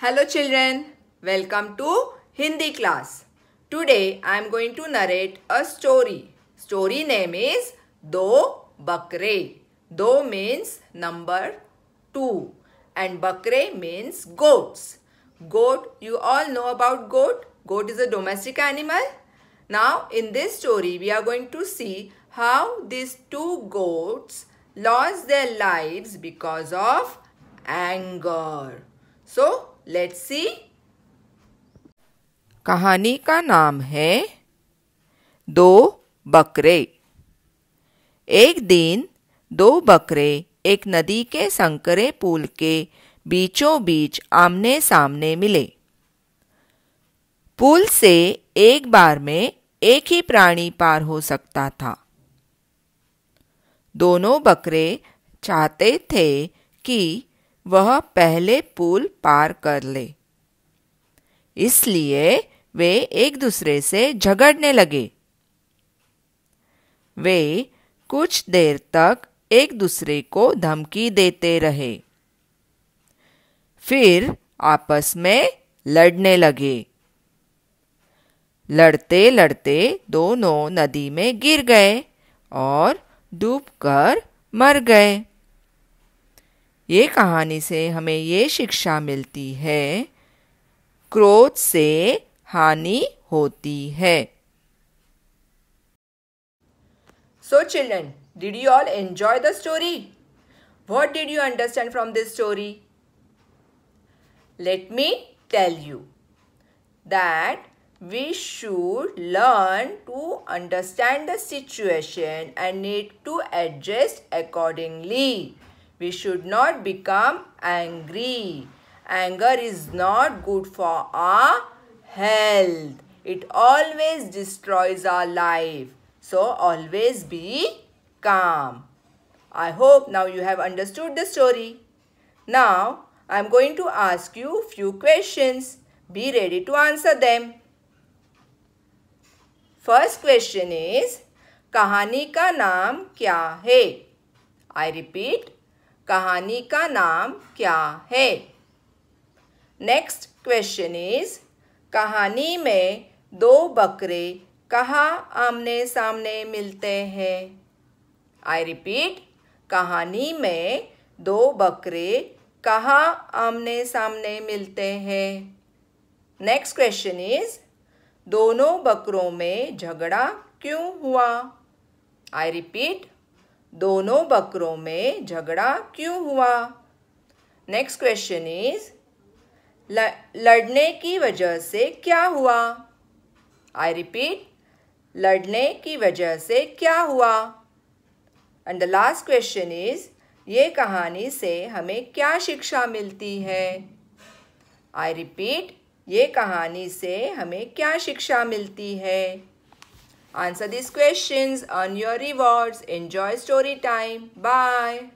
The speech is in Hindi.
Hello children, welcome to Hindi class. Today I am going to narrate a story. Story name is Do Bakre. Do means number 2 and Bakre means goats. Goat, you all know about goat. Goat is a domestic animal. Now in this story we are going to see how these two goats lost their lives because of anger. So let's see कहानी का नाम है दो बकरे एक दिन दो बकरे एक नदी के संकरे पुल के बीचों बीच आमने सामने मिले पुल से एक बार में एक ही प्राणी पार हो सकता था दोनों बकरे चाहते थे कि वह पहले पुल पार कर ले इसलिए वे एक दूसरे से झगड़ने लगे वे कुछ देर तक एक दूसरे को धमकी देते रहे फिर आपस में लड़ने लगे लड़ते लड़ते दोनों नदी में गिर गए और डूबकर मर गए ये कहानी से हमें ये शिक्षा मिलती है क्रोध से हानि होती है so children did you all enjoy the story what did you understand from this story let me tell you that we should learn to understand the situation and need to adjust accordingly We should not become angry. Anger is not good for our health. It always destroys our life. So always be calm. I hope now you have understood the story. Now I am going to ask you few questions. Be ready to answer them. First question is कहानी का नाम क्या है? I repeat, कहानी का नाम क्या है नेक्स्ट क्वेश्चन इज कहानी में दो बकरे कहाँ आमने सामने मिलते हैं आई रिपीट कहानी में दो बकरे कहाँ आमने सामने मिलते हैं नेक्स्ट क्वेश्चन इज दोनों बकरों में झगड़ा क्यों हुआ आई रिपीट दोनों बकरों में झगड़ा क्यों हुआ नेक्स्ट क्वेश्चन इज लड़ने की वजह से क्या हुआ आई रिपीट लड़ने की वजह से क्या हुआ and the last question is ये कहानी से हमें क्या शिक्षा मिलती है आई रिपीट ये कहानी से हमें क्या शिक्षा मिलती है Answer these questions earn your rewards. Enjoy story time. Bye.